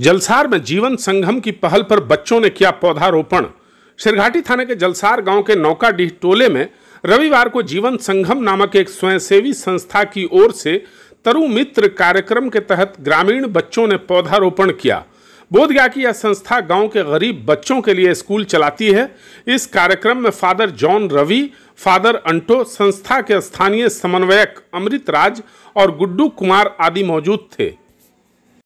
जलसार में जीवन संगम की पहल पर बच्चों ने किया पौधारोपण शिरघाटी थाने के जलसार गांव के नौकाडीह टोले में रविवार को जीवन संगम नामक एक स्वयंसेवी संस्था की ओर से तरु मित्र कार्यक्रम के तहत ग्रामीण बच्चों ने पौधारोपण किया बोध गया कि यह संस्था गांव के गरीब बच्चों के लिए स्कूल चलाती है इस कार्यक्रम में father John Ravi father Anto संस्था के स्थानीय समन्वयक अमृत राज और गुड्डू कुमार आदि मौजूद थे